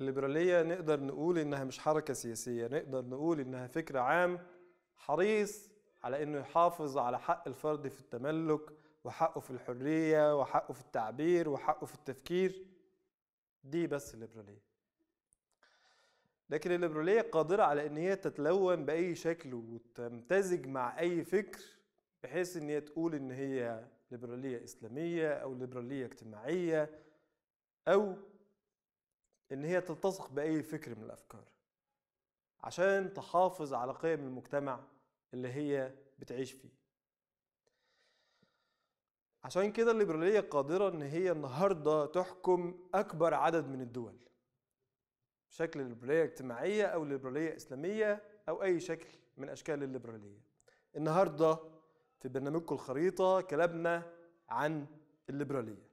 الليبرالية نقدر نقول إنها مش حركة سياسية نقدر نقول إنها فكر عام حريص على إنه يحافظ على حق الفرد في التملك وحقه في الحرية وحقه في التعبير وحقه في التفكير دي بس الليبرالية لكن الليبرالية قادرة على إن هي تتلون بأي شكل وتمتزج مع أي فكر بحيث إن هي تقول إن هي ليبرالية إسلامية أو ليبرالية اجتماعية أو إن هي تلتصق بأي فكر من الأفكار عشان تحافظ على قيم المجتمع اللي هي بتعيش فيه عشان كده الليبرالية قادرة إن هي النهاردة تحكم أكبر عدد من الدول بشكل الليبرالية اجتماعية أو الليبرالية إسلامية أو أي شكل من أشكال الليبرالية النهاردة في برنامجكم الخريطة كلامنا عن الليبرالية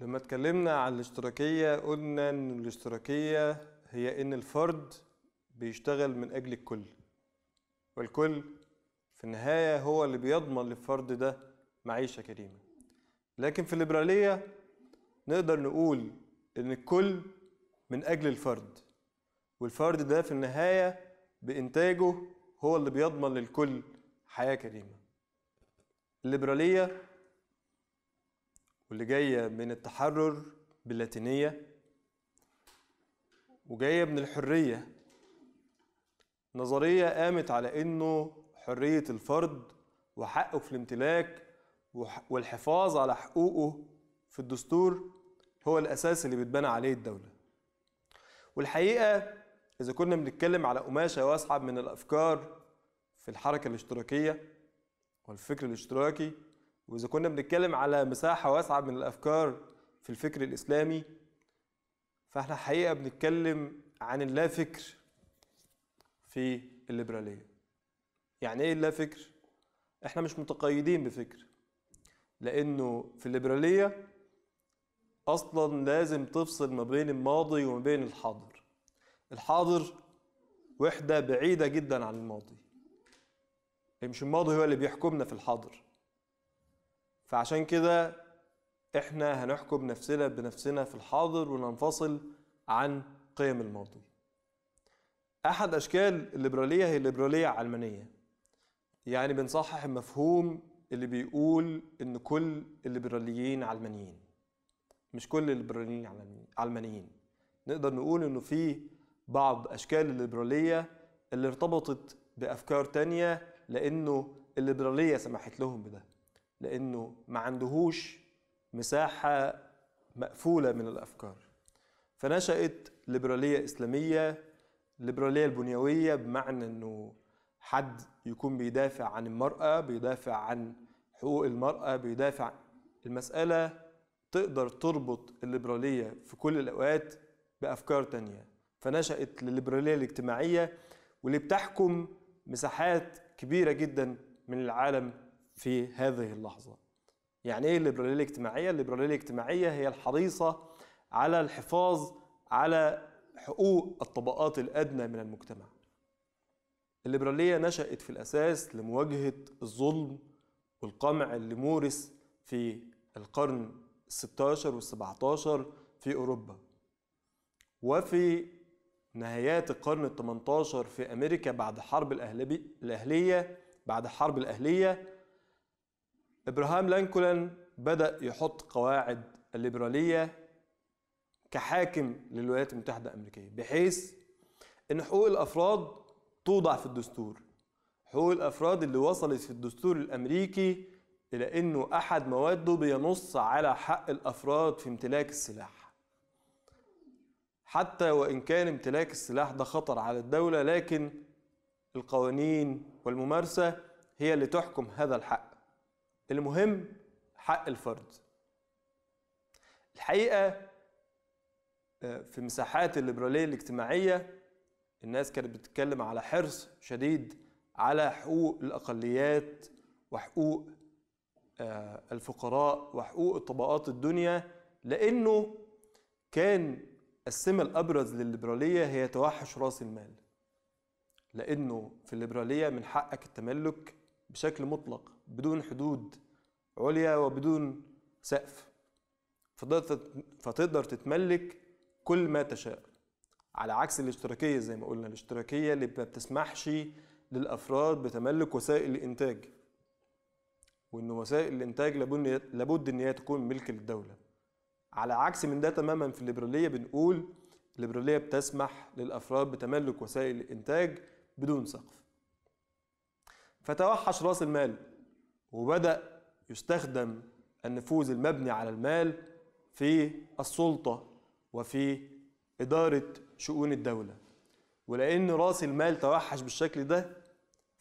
لما اتكلمنا عن الاشتراكية قلنا إن الاشتراكية هي إن الفرد بيشتغل من أجل الكل والكل في النهاية هو اللي بيضمن للفرد ده معيشة كريمة لكن في الليبرالية نقدر نقول إن الكل من أجل الفرد والفرد ده في النهاية بإنتاجه هو اللي بيضمن للكل حياة كريمة الليبرالية واللي جاية من التحرر باللاتينية وجاية من الحرية نظرية قامت على إنه حرية الفرد وحقه في الامتلاك والحفاظ على حقوقه في الدستور هو الأساس اللي بتبنى عليه الدولة والحقيقة إذا كنا بنتكلم على قماشة واسعه من الأفكار في الحركة الاشتراكية والفكر الاشتراكي وإذا كنا بنتكلم على مساحة واسعة من الأفكار في الفكر الإسلامي فاحنا حقيقة بنتكلم عن اللا فكر في الليبرالية يعني ايه اللا فكر؟ احنا مش متقيدين بفكر لانه في الليبرالية اصلا لازم تفصل ما بين الماضي وما بين الحاضر الحاضر وحدة بعيدة جدا عن الماضي مش الماضي هو اللي بيحكمنا في الحاضر فعشان كده احنا هنحكم نفسنا بنفسنا في الحاضر وننفصل عن قيم الماضي احد اشكال الليبراليه هي الليبراليه علمانيه يعني بنصحح المفهوم اللي بيقول ان كل الليبراليين علمانيين مش كل الليبراليين علمانيين نقدر نقول انه في بعض اشكال الليبراليه اللي ارتبطت بافكار تانية لانه الليبراليه سمحت لهم بده لانه ما عندهوش مساحة مقفولة من الأفكار فنشأت ليبرالية إسلامية الليبرالية البنيوية بمعنى أنه حد يكون بيدافع عن المرأة بيدافع عن حقوق المرأة بيدافع المسألة تقدر تربط الليبرالية في كل الأوقات بأفكار تانية فنشأت الليبرالية الاجتماعية واللي بتحكم مساحات كبيرة جدا من العالم في هذه اللحظة يعني ايه الليبراليه الاجتماعيه الليبراليه الاجتماعيه هي الحريصه على الحفاظ على حقوق الطبقات الادنى من المجتمع الليبراليه نشات في الاساس لمواجهه الظلم والقمع اللي مورس في القرن 16 وال 17 في اوروبا وفي نهايات القرن 18 في امريكا بعد حرب الاهليه بعد حرب الاهليه إبراهام لانكولن بدأ يحط قواعد الليبرالية كحاكم للولايات المتحدة الأمريكية بحيث إن حقوق الأفراد توضع في الدستور حقوق الأفراد اللي وصلت في الدستور الأمريكي إلى إنه أحد مواده بينص على حق الأفراد في امتلاك السلاح حتى وإن كان امتلاك السلاح ده خطر على الدولة لكن القوانين والممارسة هي اللي تحكم هذا الحق المهم حق الفرد الحقيقة آه، في مساحات الليبرالية الاجتماعية الناس كانت بتتكلم على حرص شديد على حقوق الأقليات وحقوق آه، الفقراء وحقوق الطبقات الدنيا لأنه كان السمة الأبرز للليبرالية هي توحش رأس المال لأنه في الليبرالية من حقك التملك بشكل مطلق بدون حدود عليا وبدون سقف فتقدر تتملك كل ما تشاء على عكس الاشتراكية زي ما قلنا الاشتراكية اللي ما بتسمحش للأفراد بتملك وسائل الإنتاج وإن وسائل الإنتاج لابد إن هي تكون ملك للدولة على عكس من ده تماما في الليبرالية بنقول الليبرالية بتسمح للأفراد بتملك وسائل الإنتاج بدون سقف فتوحش رأس المال وبدأ يستخدم النفوذ المبني على المال في السلطة وفي إدارة شؤون الدولة ولأن رأس المال توحش بالشكل ده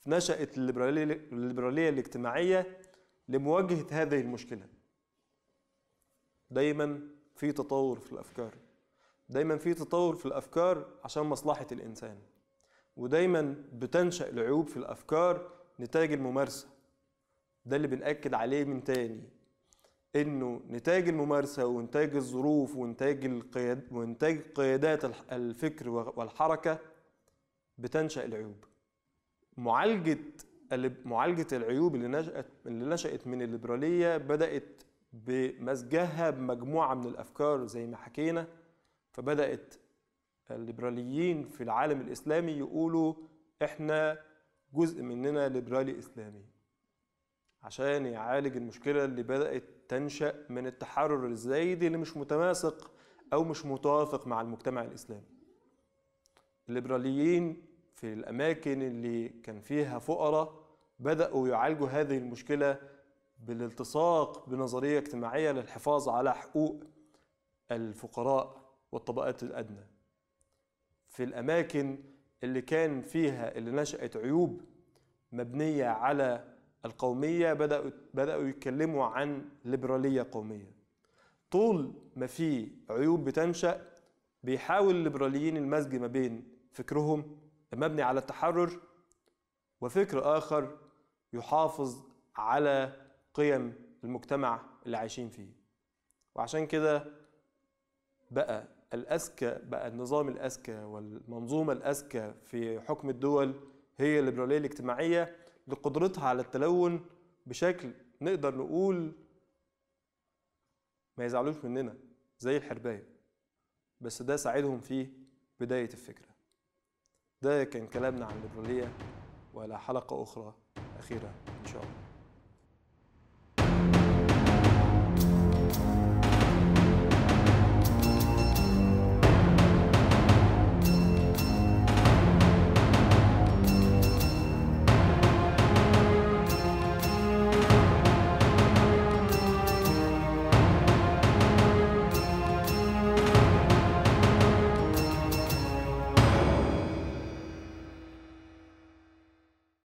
نشأت الليبرالية الاجتماعية لمواجهة هذه المشكلة دايما في تطور في الأفكار دايما في تطور في الأفكار عشان مصلحة الإنسان ودايما بتنشأ العيوب في الأفكار نتاج الممارسة ده اللي بنأكد عليه من تاني انه نتاج الممارسه ونتاج الظروف ونتاج القياد ونتاج قيادات الفكر والحركه بتنشا العيوب معالجه معالجه العيوب اللي نشات اللي نشات من الليبراليه بدات بمزجها بمجموعه من الافكار زي ما حكينا فبدات الليبراليين في العالم الاسلامي يقولوا احنا جزء مننا ليبرالي اسلامي عشان يعالج المشكلة اللي بدأت تنشأ من التحرر الزايدي اللي مش متماسق أو مش متوافق مع المجتمع الإسلامي. الليبراليين في الأماكن اللي كان فيها فقراء بدأوا يعالجوا هذه المشكلة بالالتصاق بنظرية اجتماعية للحفاظ على حقوق الفقراء والطبقات الأدنى. في الأماكن اللي كان فيها اللي نشأت عيوب مبنية على القومية بدأوا بدأوا يتكلموا عن ليبرالية قومية طول ما في عيوب بتنشأ بيحاول الليبراليين المزج ما بين فكرهم المبني على التحرر وفكر آخر يحافظ على قيم المجتمع اللي عايشين فيه وعشان كده بقى الأذكى بقى النظام الأذكى والمنظومة الأذكى في حكم الدول هي الليبرالية الاجتماعية لقدرتها على التلون بشكل نقدر نقول ما يزعلوش مننا زي الحرباية بس ده ساعدهم في بداية الفكرة ده كان كلامنا عن الليبرالية وإلى حلقة أخرى أخيرة إن شاء الله